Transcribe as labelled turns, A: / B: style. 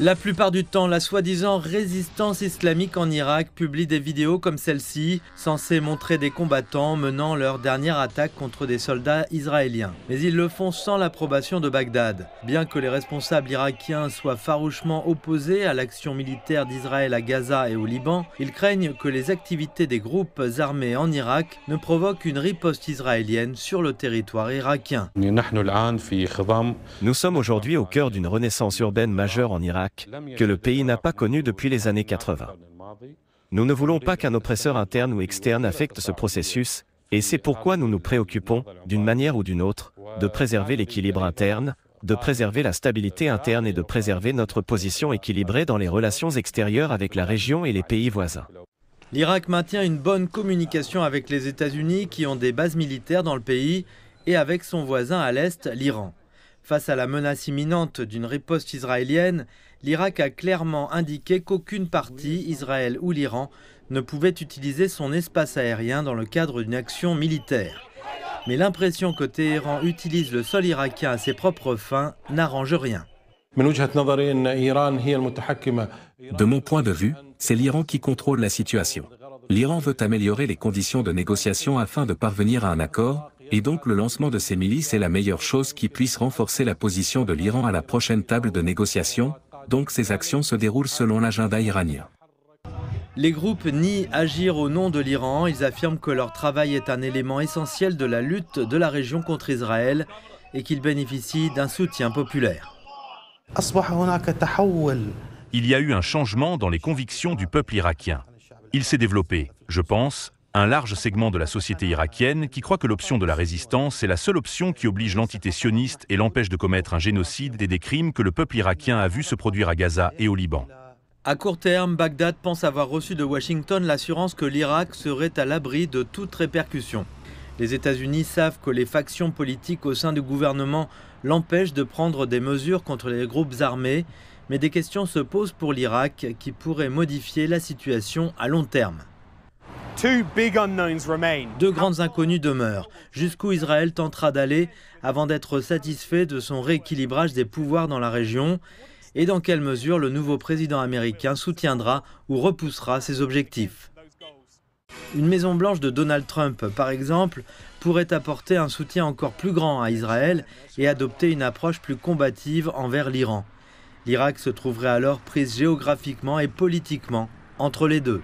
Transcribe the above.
A: La plupart du temps, la soi-disant résistance islamique en Irak publie des vidéos comme celle-ci, censées montrer des combattants menant leur dernière attaque contre des soldats israéliens. Mais ils le font sans l'approbation de Bagdad. Bien que les responsables irakiens soient farouchement opposés à l'action militaire d'Israël à Gaza et au Liban, ils craignent que les activités des groupes armés en Irak ne provoquent une riposte israélienne sur le territoire irakien. Nous sommes aujourd'hui au cœur d'une renaissance urbaine majeure
B: en Irak que le pays n'a pas connu depuis les années 80. Nous ne voulons pas qu'un oppresseur interne ou externe affecte ce processus, et c'est pourquoi nous nous préoccupons, d'une manière ou d'une autre, de préserver l'équilibre interne, de préserver la stabilité interne et de préserver notre position équilibrée dans les relations extérieures avec la région et les pays voisins.
A: L'Irak maintient une bonne communication avec les États-Unis qui ont des bases militaires dans le pays et avec son voisin à l'Est, l'Iran. Face à la menace imminente d'une riposte israélienne, l'Irak a clairement indiqué qu'aucune partie, Israël ou l'Iran, ne pouvait utiliser son espace aérien dans le cadre d'une action militaire. Mais l'impression que Téhéran utilise le sol irakien à ses propres fins n'arrange rien. De
C: mon point de vue, c'est l'Iran qui contrôle la situation. L'Iran veut améliorer les conditions de négociation afin de parvenir à un accord, et donc le lancement de ces milices est la meilleure chose qui puisse renforcer la position de l'Iran à la prochaine table de négociation, donc ces actions se déroulent selon l'agenda iranien.
A: Les groupes nient agir au nom de l'Iran, ils affirment que leur travail est un élément essentiel de la lutte de la région contre Israël et qu'ils bénéficient d'un soutien populaire.
D: Il y a eu un changement dans les convictions du peuple irakien. Il s'est développé, je pense, un large segment de la société irakienne qui croit que l'option de la résistance est la seule option qui oblige l'entité sioniste et l'empêche de commettre un génocide et des crimes que le peuple irakien a vu se produire à Gaza et au Liban.
A: À court terme, Bagdad pense avoir reçu de Washington l'assurance que l'Irak serait à l'abri de toute répercussion. Les États-Unis savent que les factions politiques au sein du gouvernement l'empêchent de prendre des mesures contre les groupes armés, mais des questions se posent pour l'Irak qui pourrait modifier la situation à long terme. Deux grandes inconnues demeurent. Jusqu'où Israël tentera d'aller avant d'être satisfait de son rééquilibrage des pouvoirs dans la région et dans quelle mesure le nouveau président américain soutiendra ou repoussera ses objectifs. Une Maison-Blanche de Donald Trump, par exemple, pourrait apporter un soutien encore plus grand à Israël et adopter une approche plus combative envers l'Iran. L'Irak se trouverait alors prise géographiquement et politiquement entre les deux.